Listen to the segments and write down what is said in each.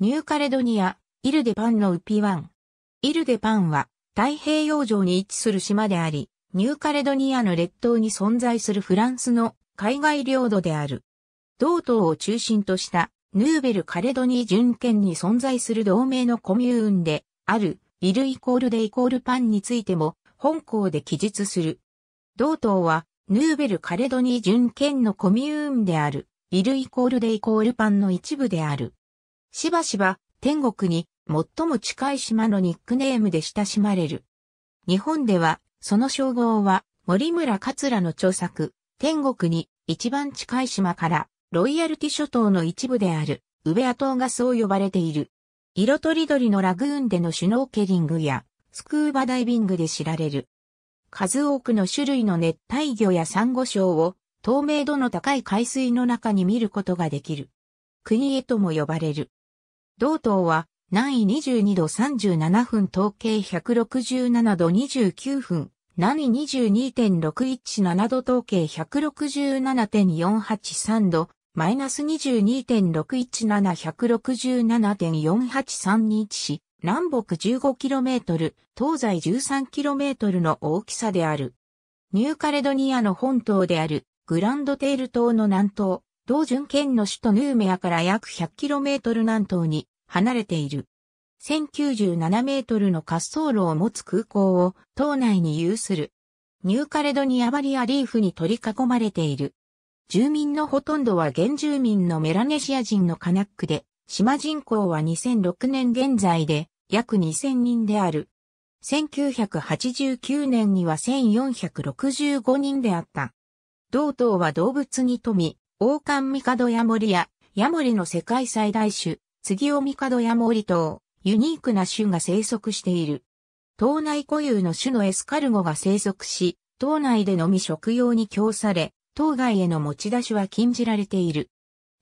ニューカレドニア、イルデパンのウピワン。イルデパンは太平洋上に位置する島であり、ニューカレドニアの列島に存在するフランスの海外領土である。同島を中心としたヌーベルカレドニー準県に存在する同盟のコミューンであるイルイコールでイコールパンについても本校で記述する。同島はヌーベルカレドニー準県のコミューンであるイルイコールでイコールパンの一部である。しばしば天国に最も近い島のニックネームで親しまれる。日本ではその称号は森村桂の著作、天国に一番近い島からロイヤルティ諸島の一部であるウベア島がそう呼ばれている。色とりどりのラグーンでのシュノーケリングやスクーバダイビングで知られる。数多くの種類の熱帯魚やサンゴ礁を透明度の高い海水の中に見ることができる。国へとも呼ばれる。同島は南緯22度37分統計167度29分、南緯22.617度統計167.483度、マイナス22.617167.483に位置し、南北 15km、東西 13km の大きさである。ニューカレドニアの本島であるグランドテール島の南東、同準県の首都ヌーメアから約 100km 南東に離れている。1097メートルの滑走路を持つ空港を島内に有する。ニューカレドニアバリアリーフに取り囲まれている。住民のほとんどは原住民のメラネシア人のカナックで、島人口は2006年現在で約2000人である。1989年には1465人であった。同島は動物に富み、王冠ミカドヤモリや、ヤモリの世界最大種、杉尾帝や森島、ユニークな種が生息している。島内固有の種のエスカルゴが生息し、島内でのみ食用に供され、島外への持ち出しは禁じられている。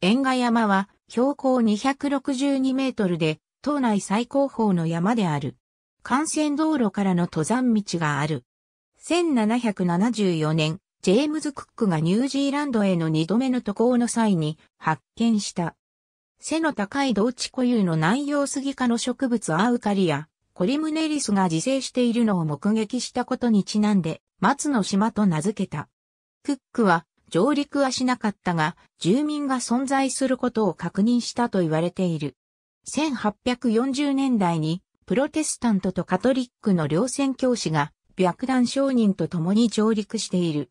縁賀山は標高262メートルで、島内最高峰の山である。幹線道路からの登山道がある。1774年、ジェームズ・クックがニュージーランドへの2度目の渡航の際に発見した背の高い同地固有の南洋杉科の植物アウカリア、コリムネリスが自生しているのを目撃したことにちなんで松の島と名付けた。クックは上陸はしなかったが住民が存在することを確認したと言われている。1840年代にプロテスタントとカトリックの両宣教師が白弾商人と共に上陸している。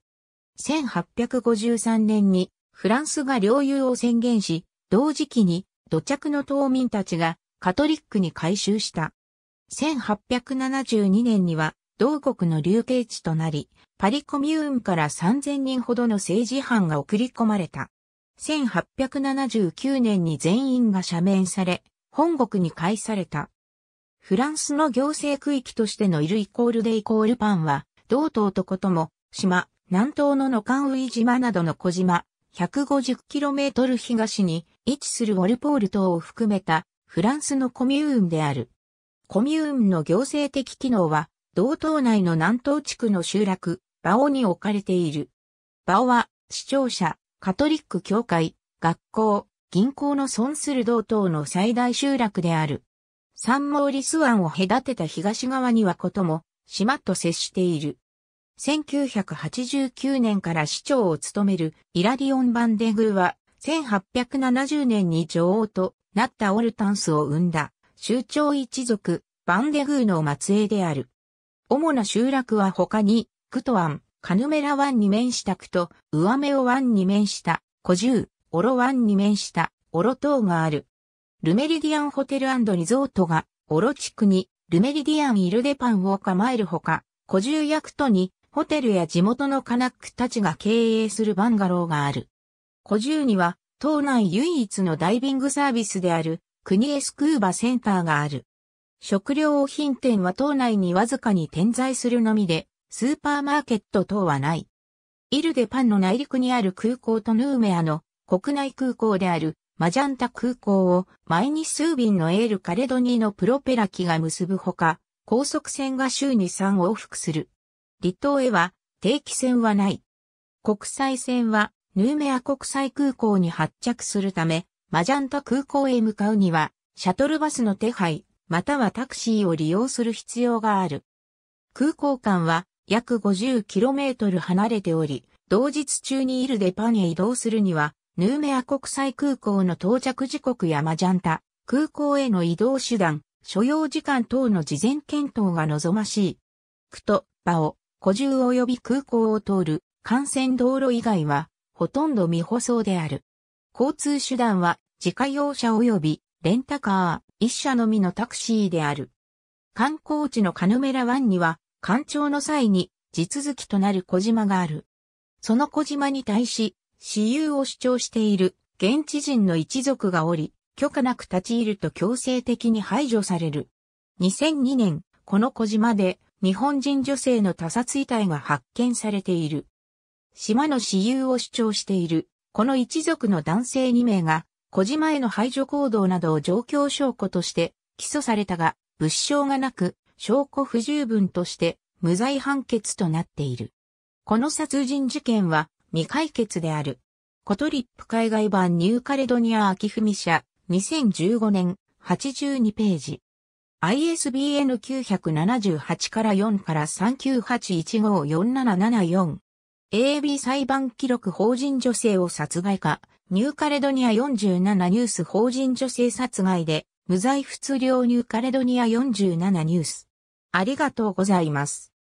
1853年にフランスが領有を宣言し、同時期に土着の島民たちがカトリックに改修した。1872年には同国の流刑地となり、パリコミューンから3000人ほどの政治犯が送り込まれた。1879年に全員が赦免され、本国に返された。フランスの行政区域としてのイルイコールデイコールパンは、同島とことも、島、南東のノカンウイ島などの小島、150km 東に位置するウォルポール島を含めたフランスのコミューンである。コミューンの行政的機能は、同島内の南東地区の集落、バオに置かれている。バオは、市庁舎、カトリック教会、学校、銀行の損する同島の最大集落である。サンモーリス湾を隔てた東側にはことも、島と接している。1989年から市長を務めるイラリオン・バンデグーは1870年に女王となったオルタンスを生んだ、州長一族、バンデグーの末裔である。主な集落は他に、クトン、カヌメラ湾に面した区と、ウアメオ湾に面した、コジュー、オロ湾に面した、オロ島がある。ルメリディアンホテルリゾートが、オロ地区に、ルメリディアンイルデパンを構えるほか、コジューヤクトに、ホテルや地元のカナックたちが経営するバンガローがある。古住には、島内唯一のダイビングサービスである、国エスクーバセンターがある。食料品店は島内にわずかに点在するのみで、スーパーマーケット等はない。イルデパンの内陸にある空港とヌーメアの国内空港であるマジャンタ空港を毎日数便のエールカレドニーのプロペラ機が結ぶほか、高速船が週に3往復する。離島へは定期船はない。国際線はヌーメア国際空港に発着するため、マジャンタ空港へ向かうには、シャトルバスの手配、またはタクシーを利用する必要がある。空港間は約 50km 離れており、同日中にイルデパンへ移動するには、ヌーメア国際空港の到着時刻やマジャンタ、空港への移動手段、所要時間等の事前検討が望ましい。クト、バオ、古住及び空港を通る幹線道路以外は、ほとんど未舗装である。交通手段は自家用車及びレンタカー、一社のみのタクシーである。観光地のカヌメラ湾には、干潮の際に地続きとなる小島がある。その小島に対し、私有を主張している現地人の一族がおり、許可なく立ち入ると強制的に排除される。2002年、この小島で日本人女性の他殺遺体が発見されている。島の私有を主張している、この一族の男性2名が、小島への排除行動などを状況証拠として起訴されたが、物証がなく、証拠不十分として無罪判決となっている。この殺人事件は未解決である。コトリップ海外版ニューカレドニア秋文社2015年82ページ。ISBN 978から4から398154774 AB 裁判記録法人女性を殺害か、ニューカレドニア47ニュース法人女性殺害で、無罪不通量ニューカレドニア47ニュース。ありがとうございます。